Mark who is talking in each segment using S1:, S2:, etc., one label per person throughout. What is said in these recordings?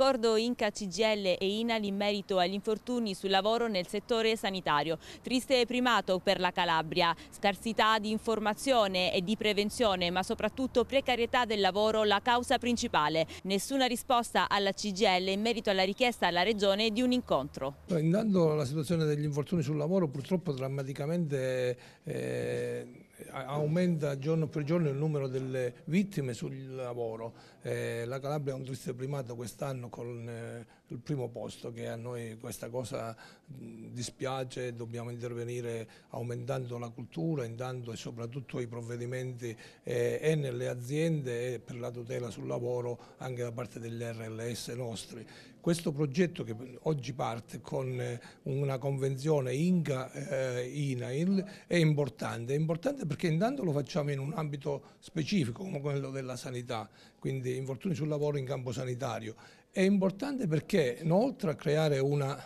S1: l'accordo Inca CGL e Inal in merito agli infortuni sul lavoro nel settore sanitario. Triste primato per la Calabria, scarsità di informazione e di prevenzione, ma soprattutto precarietà del lavoro la causa principale. Nessuna risposta alla CGL in merito alla richiesta alla Regione di un incontro.
S2: Intanto la situazione degli infortuni sul lavoro purtroppo drammaticamente eh, eh, aumenta giorno per giorno il numero delle vittime sul lavoro. Eh, la Calabria è un triste primato quest'anno con eh, il primo posto che a noi questa cosa dispiace, dobbiamo intervenire aumentando la cultura, intanto e soprattutto i provvedimenti eh, e nelle aziende e per la tutela sul lavoro anche da parte degli RLS nostri. Questo progetto che oggi parte con eh, una convenzione INCA-INAIL eh, è importante, è importante perché intanto lo facciamo in un ambito specifico come quello della sanità, quindi infortuni sul lavoro in campo sanitario. È importante perché inoltre a creare una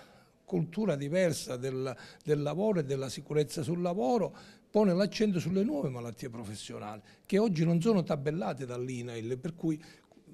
S2: cultura diversa del, del lavoro e della sicurezza sul lavoro, pone l'accento sulle nuove malattie professionali che oggi non sono tabellate dall'INAIL, per cui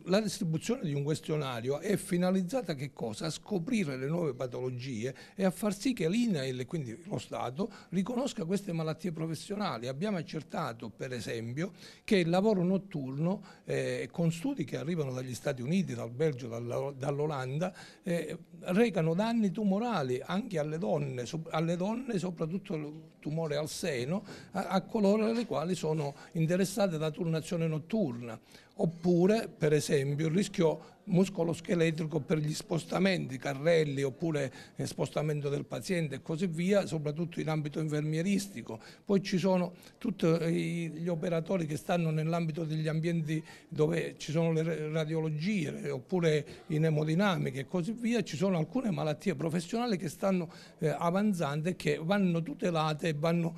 S2: la distribuzione di un questionario è finalizzata A scoprire le nuove patologie e a far sì che l'INAIL, quindi lo Stato, riconosca queste malattie professionali. Abbiamo accertato, per esempio, che il lavoro notturno, eh, con studi che arrivano dagli Stati Uniti, dal Belgio, dall'Olanda, eh, recano danni tumorali anche alle donne, alle donne soprattutto il tumore al seno, a, a coloro le quali sono interessate da turnazione notturna. Oppure, per esempio, esempio, rischiò muscolo scheletrico per gli spostamenti, carrelli oppure eh, spostamento del paziente e così via, soprattutto in ambito infermieristico. Poi ci sono tutti eh, gli operatori che stanno nell'ambito degli ambienti dove ci sono le radiologie eh, oppure in emodinamiche e così via, ci sono alcune malattie professionali che stanno avanzando e che vanno tutelate e vanno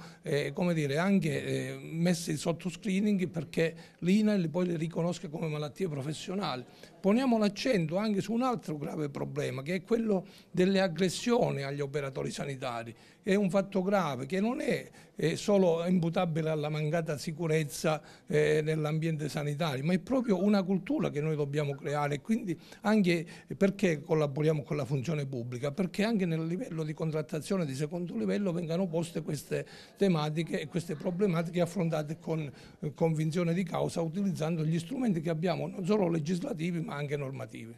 S2: come dire, anche messe sotto screening perché l'INAIL poi le riconosca come malattie professionali. Poniamo l'accento anche su un altro grave problema che è quello delle aggressioni agli operatori sanitari è un fatto grave che non è, eh, solo imputabile alla mancata sicurezza eh, nell'ambiente sanitario, ma è proprio una cultura che noi dobbiamo creare. Quindi anche perché collaboriamo con la funzione pubblica? Perché anche nel livello di contrattazione di secondo livello vengano poste queste tematiche e queste problematiche affrontate con eh, convinzione di causa utilizzando gli strumenti che abbiamo non solo legislativi ma anche normativi.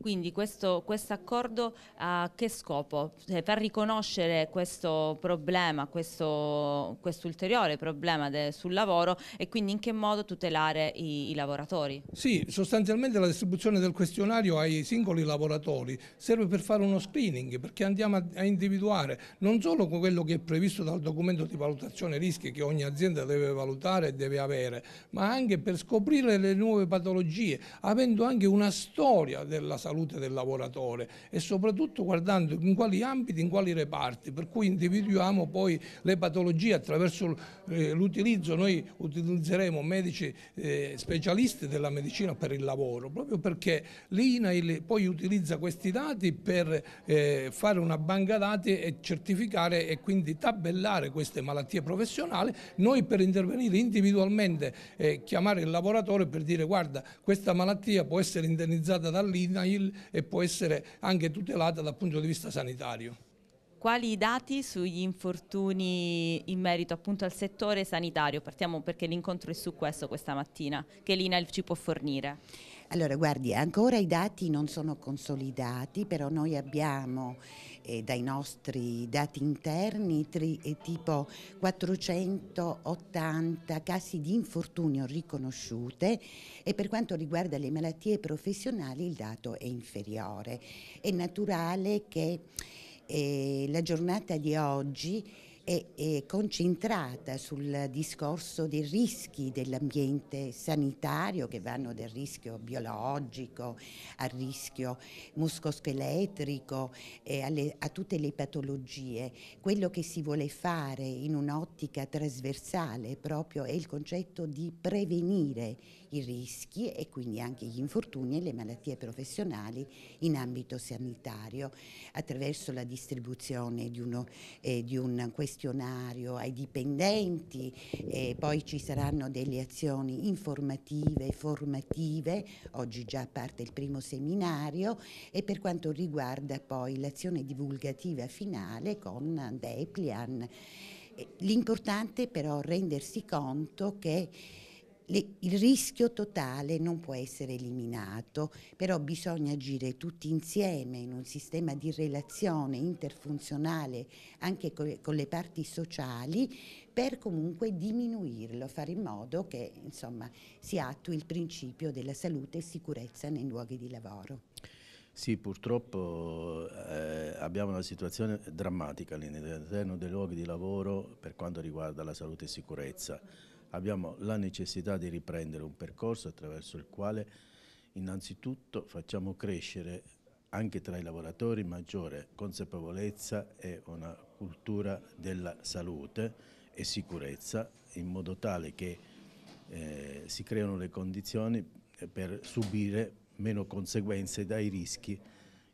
S1: Quindi questo accordo a che scopo? Cioè, far riconoscere questo problema, questo quest ulteriore problema sul lavoro e quindi in che modo tutelare i, i
S2: lavoratori? Sì, sostanzialmente la distribuzione del questionario ai singoli lavoratori serve per fare uno screening perché andiamo a, a individuare non solo quello che è previsto dal documento di valutazione rischi che ogni azienda deve valutare e deve avere, ma anche per scoprire le nuove patologie, avendo anche una storia della salute salute del lavoratore e soprattutto guardando in quali ambiti, in quali reparti, per cui individuiamo poi le patologie attraverso eh, l'utilizzo, noi utilizzeremo medici eh, specialisti della medicina per il lavoro, proprio perché l'INAIL poi utilizza questi dati per eh, fare una banca dati e certificare e quindi tabellare queste malattie professionali, noi per intervenire individualmente e chiamare il lavoratore per dire guarda questa malattia può essere indennizzata dall'INAIL PIL e può essere anche tutelata dal punto di vista sanitario.
S1: Quali dati sugli infortuni in merito appunto al settore sanitario? Partiamo perché l'incontro è su questo questa mattina, che l'INAIL ci può fornire.
S3: Allora, guardi, ancora i dati non sono consolidati, però noi abbiamo eh, dai nostri dati interni tri, eh, tipo 480 casi di infortunio riconosciute e per quanto riguarda le malattie professionali il dato è inferiore. È naturale che eh, la giornata di oggi è, e concentrata sul discorso dei rischi dell'ambiente sanitario che vanno dal rischio biologico al rischio muscoscheletrico eh, alle, a tutte le patologie. Quello che si vuole fare in un'ottica trasversale proprio è il concetto di prevenire i rischi e quindi anche gli infortuni e le malattie professionali in ambito sanitario attraverso la distribuzione di, uno, eh, di un questo questionario ai dipendenti, eh, poi ci saranno delle azioni informative, e formative, oggi già parte il primo seminario e per quanto riguarda poi l'azione divulgativa finale con Deplian. L'importante però è rendersi conto che il rischio totale non può essere eliminato, però bisogna agire tutti insieme in un sistema di relazione interfunzionale anche con le parti sociali per comunque diminuirlo, fare in modo che insomma, si attui il principio della salute e sicurezza nei luoghi di lavoro.
S4: Sì, purtroppo eh, abbiamo una situazione drammatica all'interno dei luoghi di lavoro per quanto riguarda la salute e sicurezza abbiamo la necessità di riprendere un percorso attraverso il quale innanzitutto facciamo crescere anche tra i lavoratori maggiore consapevolezza e una cultura della salute e sicurezza in modo tale che eh, si creano le condizioni eh, per subire meno conseguenze dai rischi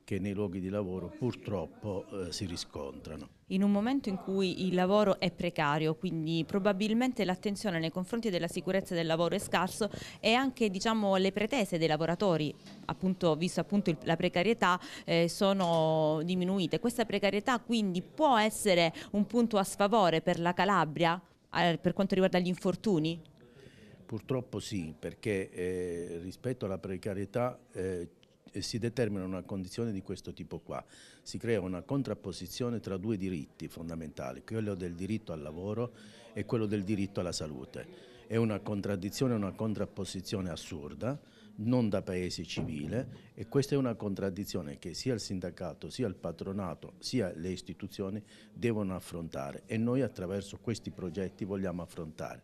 S4: che nei luoghi di lavoro purtroppo eh, si riscontrano.
S1: In un momento in cui il lavoro è precario, quindi probabilmente l'attenzione nei confronti della sicurezza del lavoro è scarso e anche diciamo, le pretese dei lavoratori, appunto, visto appunto il, la precarietà, eh, sono diminuite. Questa precarietà quindi può essere un punto a sfavore per la Calabria eh, per quanto riguarda gli infortuni?
S4: Purtroppo sì, perché eh, rispetto alla precarietà eh, si determina una condizione di questo tipo qua. Si crea una contrapposizione tra due diritti fondamentali, quello del diritto al lavoro e quello del diritto alla salute. È una contraddizione, una contrapposizione assurda, non da paese civile e questa è una contraddizione che sia il sindacato, sia il patronato, sia le istituzioni devono affrontare e noi attraverso questi progetti vogliamo affrontare.